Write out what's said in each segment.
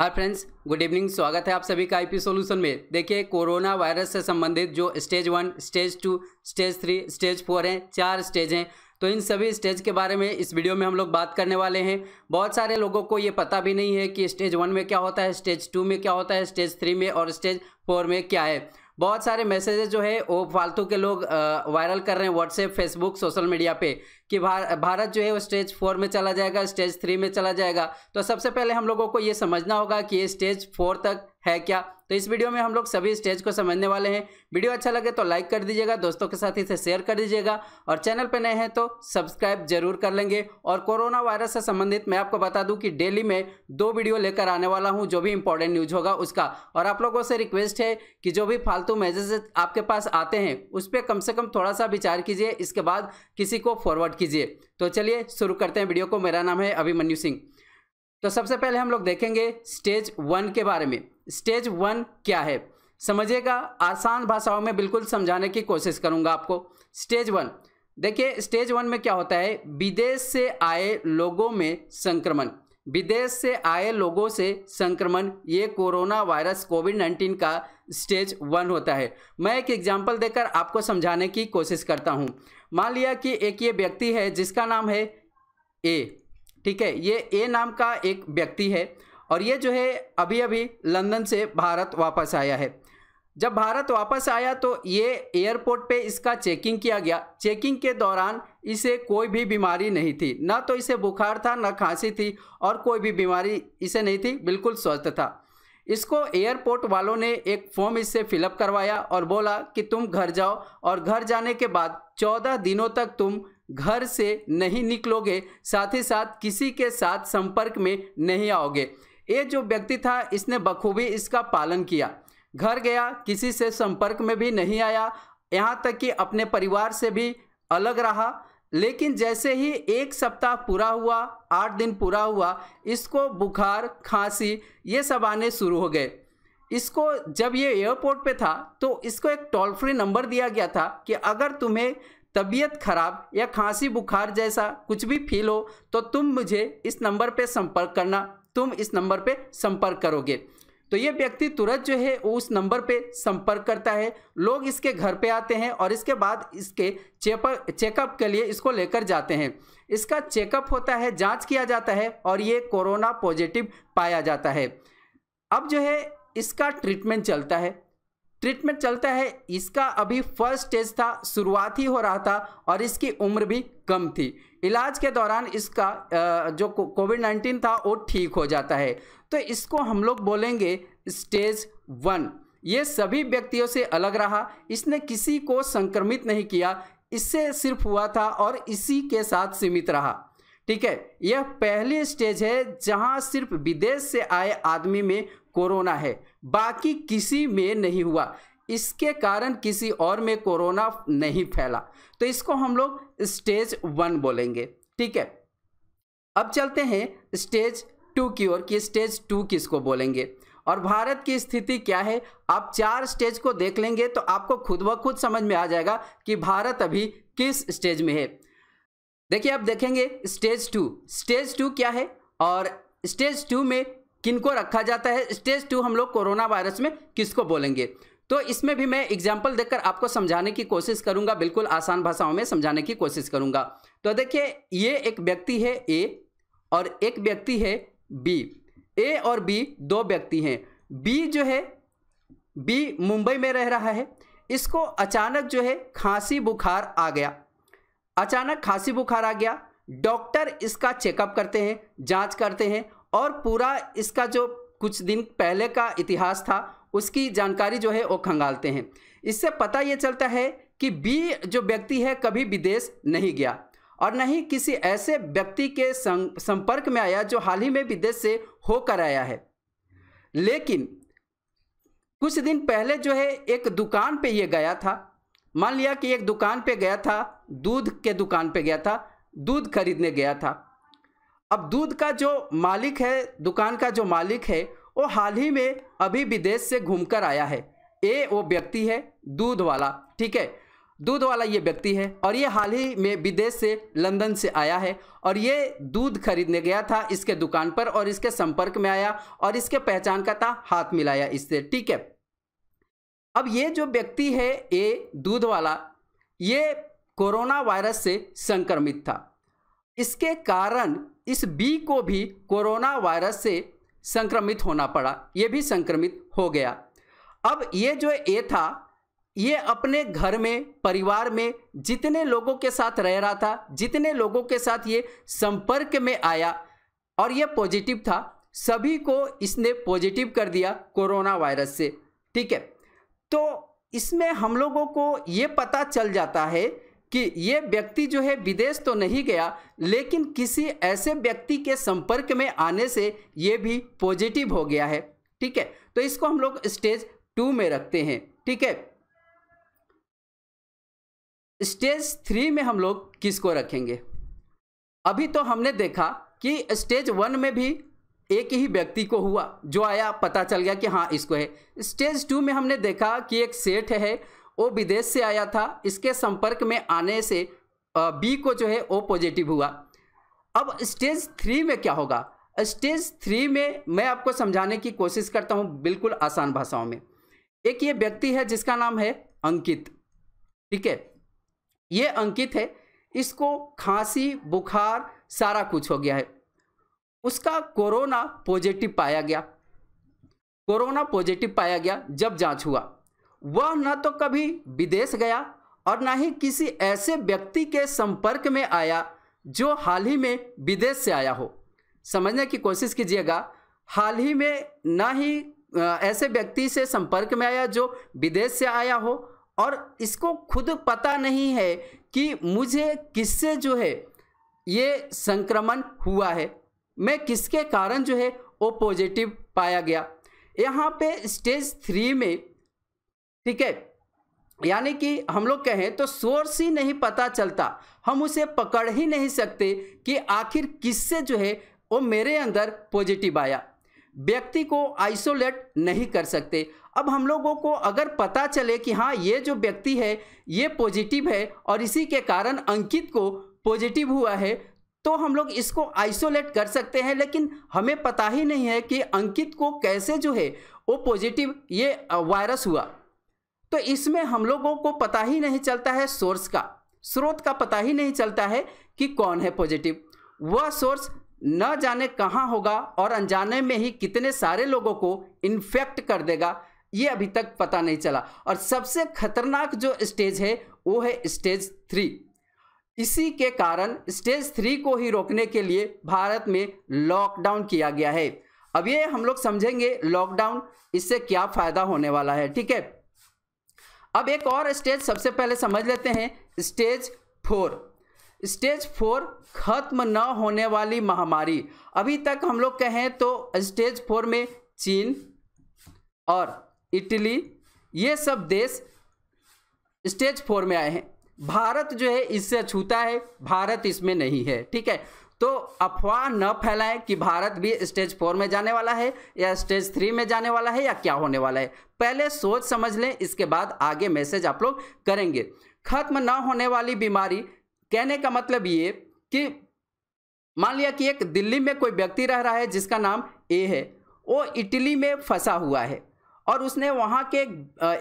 hi friends good evening स्वागत है आप सभी का आईपी सॉल्यूशन में देखिए कोरोना वायरस से संबंधित जो stage one stage two stage three stage four हैं चार स्टेज हैं तो इन सभी स्टेज के बारे में इस वीडियो में हम लोग बात करने वाले हैं बहुत सारे लोगों को ये पता भी नहीं है कि स्टेज वन में क्या होता है स्टेज टू में क्या होता है स्टेज थ्री में और स्टेज फोर में क्या है बहुत सारे मैसेजेस जो है वो फालतू के लोग वायरल कर रहे हैं व्हाट्सएप फेसबुक सोशल मीडिया पे कि भार, भारत जो है वो स्टेज फोर में चला जाएगा स्टेज थ्री में चला जाएगा तो सबसे पहले हम लोगों को ये समझना होगा कि ये स्टेज फोर तक है क्या तो इस वीडियो में हम लोग सभी स्टेज को समझने वाले हैं वीडियो अच्छा लगे तो लाइक कर दीजिएगा दोस्तों के साथ इसे शेयर कर दीजिएगा और चैनल पर नए हैं तो सब्सक्राइब जरूर कर लेंगे और कोरोना वायरस से संबंधित मैं आपको बता दूं कि डेली में दो वीडियो लेकर आने वाला हूं जो भी इंपॉर्टेंट न्यूज़ होगा उसका और आप लोगों से रिक्वेस्ट है कि जो भी फालतू मैसेज आपके पास आते हैं उस पर कम से कम थोड़ा सा विचार कीजिए इसके बाद किसी को फॉरवर्ड कीजिए तो चलिए शुरू करते हैं वीडियो को मेरा नाम है अभिमन्यु सिंह तो सबसे पहले हम लोग देखेंगे स्टेज वन के बारे में स्टेज वन क्या है समझिएगा आसान भाषाओं में बिल्कुल समझाने की कोशिश करूंगा आपको स्टेज वन देखिए स्टेज वन में क्या होता है विदेश से आए लोगों में संक्रमण विदेश से आए लोगों से संक्रमण ये कोरोना वायरस कोविड नाइन्टीन का स्टेज वन होता है मैं एक एग्जाम्पल देकर आपको समझाने की कोशिश करता हूँ मान लिया कि एक ये व्यक्ति है जिसका नाम है ए ठीक है ये ए नाम का एक व्यक्ति है और ये जो है अभी अभी लंदन से भारत वापस आया है जब भारत वापस आया तो ये एयरपोर्ट पे इसका चेकिंग किया गया चेकिंग के दौरान इसे कोई भी बीमारी नहीं थी ना तो इसे बुखार था ना खांसी थी और कोई भी बीमारी इसे नहीं थी बिल्कुल स्वस्थ था इसको एयरपोर्ट वालों ने एक फॉर्म इससे फिलअप करवाया और बोला कि तुम घर जाओ और घर जाने के बाद चौदह दिनों तक तुम घर से नहीं निकलोगे साथ ही साथ किसी के साथ संपर्क में नहीं आओगे ये जो व्यक्ति था इसने बखूबी इसका पालन किया घर गया किसी से संपर्क में भी नहीं आया यहाँ तक कि अपने परिवार से भी अलग रहा लेकिन जैसे ही एक सप्ताह पूरा हुआ आठ दिन पूरा हुआ इसको बुखार खांसी ये सब आने शुरू हो गए इसको जब ये एयरपोर्ट पे था तो इसको एक टोल फ्री नंबर दिया गया था कि अगर तुम्हें तबीयत खराब या खांसी बुखार जैसा कुछ भी फील हो तो तुम मुझे इस नंबर पे संपर्क करना तुम इस नंबर पर संपर्क करोगे तो ये व्यक्ति तुरंत जो है उस नंबर पे संपर्क करता है लोग इसके घर पे आते हैं और इसके बाद इसके चेप चेकअप के लिए इसको लेकर जाते हैं इसका चेकअप होता है जांच किया जाता है और ये कोरोना पॉजिटिव पाया जाता है अब जो है इसका ट्रीटमेंट चलता है ट्रीटमेंट चलता है इसका अभी फर्स्ट स्टेज था शुरुआत ही हो रहा था और इसकी उम्र भी कम थी इलाज के दौरान इसका जो कोविड नाइन्टीन था वो ठीक हो जाता है तो इसको हम लोग बोलेंगे स्टेज वन ये सभी व्यक्तियों से अलग रहा इसने किसी को संक्रमित नहीं किया इससे सिर्फ हुआ था और इसी के साथ सीमित रहा ठीक है यह पहली स्टेज है जहां सिर्फ विदेश से आए आदमी में कोरोना है बाकी किसी में नहीं हुआ इसके कारण किसी और में कोरोना नहीं फैला तो इसको हम लोग स्टेज वन बोलेंगे ठीक है अब चलते हैं स्टेज टू की ओर कि स्टेज टू किसको बोलेंगे और भारत की स्थिति क्या है आप चार स्टेज को देख लेंगे तो आपको खुद ब खुद समझ में आ जाएगा कि भारत अभी किस स्टेज में है देखिए आप देखेंगे स्टेज टू स्टेज टू क्या है और स्टेज टू में किनको रखा जाता है स्टेज टू हम लोग कोरोना वायरस में किसको बोलेंगे तो इसमें भी मैं एग्जाम्पल देकर आपको समझाने की कोशिश करूंगा बिल्कुल आसान भाषाओं में समझाने की कोशिश करूंगा तो देखिए ये एक व्यक्ति है ए और एक व्यक्ति है बी ए और बी दो व्यक्ति हैं बी जो है बी मुंबई में रह रहा है इसको अचानक जो है खांसी बुखार आ गया अचानक खांसी बुखार आ गया डॉक्टर इसका चेकअप करते हैं जांच करते हैं और पूरा इसका जो कुछ दिन पहले का इतिहास था उसकी जानकारी जो है वो खंगालते हैं इससे पता ये चलता है कि बी जो व्यक्ति है कभी विदेश नहीं गया और न ही किसी ऐसे व्यक्ति के संपर्क में आया जो हाल ही में विदेश से होकर आया है लेकिन कुछ दिन पहले जो है एक दुकान पे ये गया था मान लिया कि एक दुकान पे गया था दूध के दुकान पे गया था दूध खरीदने गया था अब दूध का जो मालिक है दुकान का जो मालिक है वो हाल ही में अभी विदेश से घूमकर आया है ए वो व्यक्ति है दूध वाला ठीक है दूध वाला ये व्यक्ति है और ये हाल ही में विदेश से लंदन से आया है और ये दूध खरीदने गया था इसके दुकान पर और इसके संपर्क में आया और इसके पहचान का था हाथ मिलाया इससे ठीक है अब ये जो व्यक्ति है ए दूध वाला ये कोरोना वायरस से संक्रमित था इसके कारण इस बी को भी कोरोना वायरस से संक्रमित होना पड़ा ये भी संक्रमित हो गया अब ये जो ए था ये अपने घर में परिवार में जितने लोगों के साथ रह रहा था जितने लोगों के साथ ये संपर्क में आया और ये पॉजिटिव था सभी को इसने पॉजिटिव कर दिया कोरोना वायरस से ठीक है तो इसमें हम लोगों को ये पता चल जाता है कि ये व्यक्ति जो है विदेश तो नहीं गया लेकिन किसी ऐसे व्यक्ति के संपर्क में आने से ये भी पॉजिटिव हो गया है ठीक है तो इसको हम लोग स्टेज टू में रखते हैं ठीक है स्टेज थ्री में हम लोग किसको रखेंगे अभी तो हमने देखा कि स्टेज वन में भी एक ही व्यक्ति को हुआ जो आया पता चल गया कि हाँ इसको है स्टेज टू में हमने देखा कि एक सेठ है ओ विदेश से आया था इसके संपर्क में आने से बी को जो है ओ पॉजिटिव हुआ अब स्टेज थ्री में क्या होगा स्टेज थ्री में मैं आपको समझाने की कोशिश करता हूँ बिल्कुल आसान भाषाओं में एक ये व्यक्ति है जिसका नाम है अंकित ठीक है ये अंकित है इसको खांसी बुखार सारा कुछ हो गया है उसका कोरोना पॉजिटिव पाया गया कोरोना पॉजिटिव पाया गया जब जांच हुआ वह न तो कभी विदेश गया और न ही किसी ऐसे व्यक्ति के संपर्क में आया जो हाल ही में विदेश से आया हो समझने की कोशिश कीजिएगा हाल ही में न ही ऐसे व्यक्ति से संपर्क में आया जो विदेश से आया हो और इसको खुद पता नहीं है कि मुझे किससे जो है ये संक्रमण हुआ है मैं किसके कारण जो है वो पॉजिटिव पाया गया यहाँ पे स्टेज थ्री में ठीक है यानी कि हम लोग कहें तो सोर्स ही नहीं पता चलता हम उसे पकड़ ही नहीं सकते कि आखिर किससे जो है वो मेरे अंदर पॉजिटिव आया व्यक्ति को आइसोलेट नहीं कर सकते अब हम लोगों को अगर पता चले कि हाँ ये जो व्यक्ति है ये पॉजिटिव है और इसी के कारण अंकित को पॉजिटिव हुआ है तो हम लोग इसको आइसोलेट कर सकते हैं लेकिन हमें पता ही नहीं है कि अंकित को कैसे जो है वो पॉजिटिव ये वायरस हुआ तो इसमें हम लोगों को पता ही नहीं चलता है सोर्स का स्रोत का पता ही नहीं चलता है कि कौन है पॉजिटिव वह सोर्स न जाने कहाँ होगा और अनजाने में ही कितने सारे लोगों को इन्फेक्ट कर देगा ये अभी तक पता नहीं चला और सबसे खतरनाक जो स्टेज है वो है स्टेज थ्री इसी के कारण स्टेज थ्री को ही रोकने के लिए भारत में लॉकडाउन किया गया है अब ये हम लोग समझेंगे लॉकडाउन इससे क्या फ़ायदा होने वाला है ठीक है अब एक और स्टेज सबसे पहले समझ लेते हैं स्टेज फोर स्टेज फोर खत्म न होने वाली महामारी अभी तक हम लोग कहें तो स्टेज फोर में चीन और इटली ये सब देश स्टेज फोर में आए हैं भारत जो है इससे छूता है भारत इसमें नहीं है ठीक है तो अफवाह न फैलाएं कि भारत भी स्टेज फोर में जाने वाला है या स्टेज थ्री में जाने वाला है या क्या होने वाला है पहले सोच समझ लें इसके बाद आगे मैसेज आप लोग करेंगे खत्म न होने वाली बीमारी कहने का मतलब ये कि मान लिया कि एक दिल्ली में कोई व्यक्ति रह रहा है जिसका नाम ए है वो इटली में फंसा हुआ है और उसने वहाँ के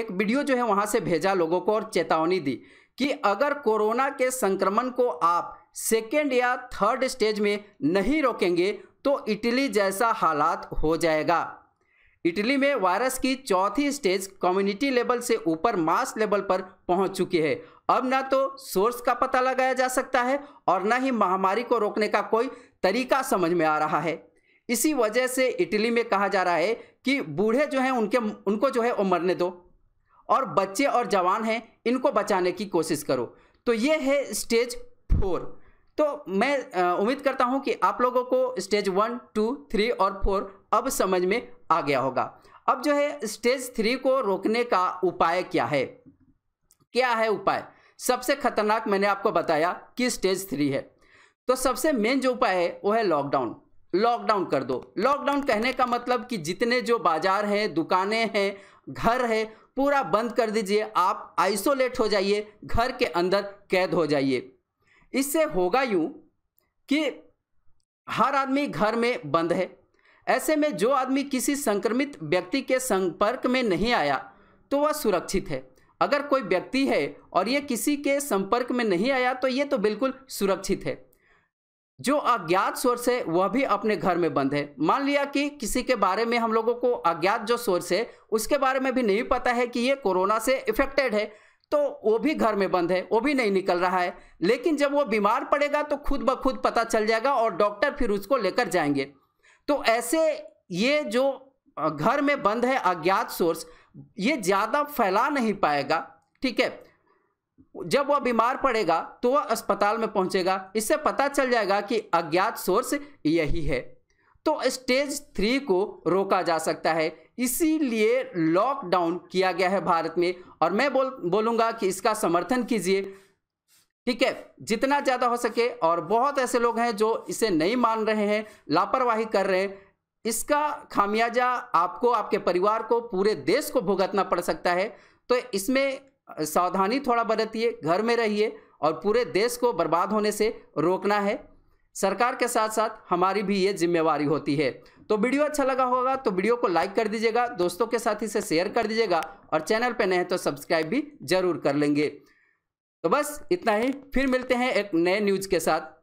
एक वीडियो जो है वहाँ से भेजा लोगों को और चेतावनी दी कि अगर कोरोना के संक्रमण को आप सेकेंड या थर्ड स्टेज में नहीं रोकेंगे तो इटली जैसा हालात हो जाएगा इटली में वायरस की चौथी स्टेज कम्युनिटी लेवल से ऊपर मास लेवल पर पहुंच चुकी है अब ना तो सोर्स का पता लगाया जा सकता है और ना ही महामारी को रोकने का कोई तरीका समझ में आ रहा है इसी वजह से इटली में कहा जा रहा है कि बूढ़े जो हैं उनके उनको जो है वो मरने दो और बच्चे और जवान हैं इनको बचाने की कोशिश करो तो ये है स्टेज फोर तो मैं उम्मीद करता हूँ कि आप लोगों को स्टेज वन टू थ्री और फोर अब समझ में आ गया होगा अब जो है स्टेज थ्री को रोकने का उपाय क्या है क्या है उपाय सबसे खतरनाक मैंने आपको बताया कि स्टेज थ्री है तो सबसे मेन जो उपाय है वो है लॉकडाउन लॉकडाउन कर दो लॉकडाउन कहने का मतलब कि जितने जो बाजार हैं दुकानें हैं घर है पूरा बंद कर दीजिए आप आइसोलेट हो जाइए घर के अंदर कैद हो जाइए इससे होगा यूं कि हर आदमी घर में बंद है ऐसे में जो आदमी किसी संक्रमित व्यक्ति के संपर्क में नहीं आया तो वह सुरक्षित है अगर कोई व्यक्ति है और ये किसी के संपर्क में नहीं आया तो ये तो बिल्कुल सुरक्षित है जो अज्ञात सोर्स है वह भी अपने घर में बंद है मान लिया कि किसी के बारे में हम लोगों को अज्ञात जो सोर्स है उसके बारे में भी नहीं पता है कि ये कोरोना से इफेक्टेड है तो वो भी घर में बंद है वो भी नहीं निकल रहा है लेकिन जब वो बीमार पड़ेगा तो खुद ब खुद पता चल जाएगा और डॉक्टर फिर उसको लेकर जाएंगे तो ऐसे ये जो घर में बंद है अज्ञात सोर्स ये ज़्यादा फैला नहीं पाएगा ठीक है जब वह बीमार पड़ेगा तो वह अस्पताल में पहुंचेगा इससे पता चल जाएगा कि अज्ञात सोर्स यही है तो स्टेज थ्री को रोका जा सकता है इसीलिए लॉकडाउन किया गया है भारत में और मैं बोल बोलूँगा कि इसका समर्थन कीजिए ठीक है जितना ज़्यादा हो सके और बहुत ऐसे लोग हैं जो इसे नहीं मान रहे हैं लापरवाही कर रहे हैं इसका खामियाजा आपको आपके परिवार को पूरे देश को भुगतना पड़ सकता है तो इसमें सावधानी थोड़ा बरतिए घर में रहिए और पूरे देश को बर्बाद होने से रोकना है सरकार के साथ साथ हमारी भी ये जिम्मेवारी होती है तो वीडियो अच्छा लगा होगा तो वीडियो को लाइक कर दीजिएगा दोस्तों के साथ इसे शेयर कर दीजिएगा और चैनल पर नए तो सब्सक्राइब भी जरूर कर लेंगे तो बस इतना ही फिर मिलते हैं एक नए न्यूज़ के साथ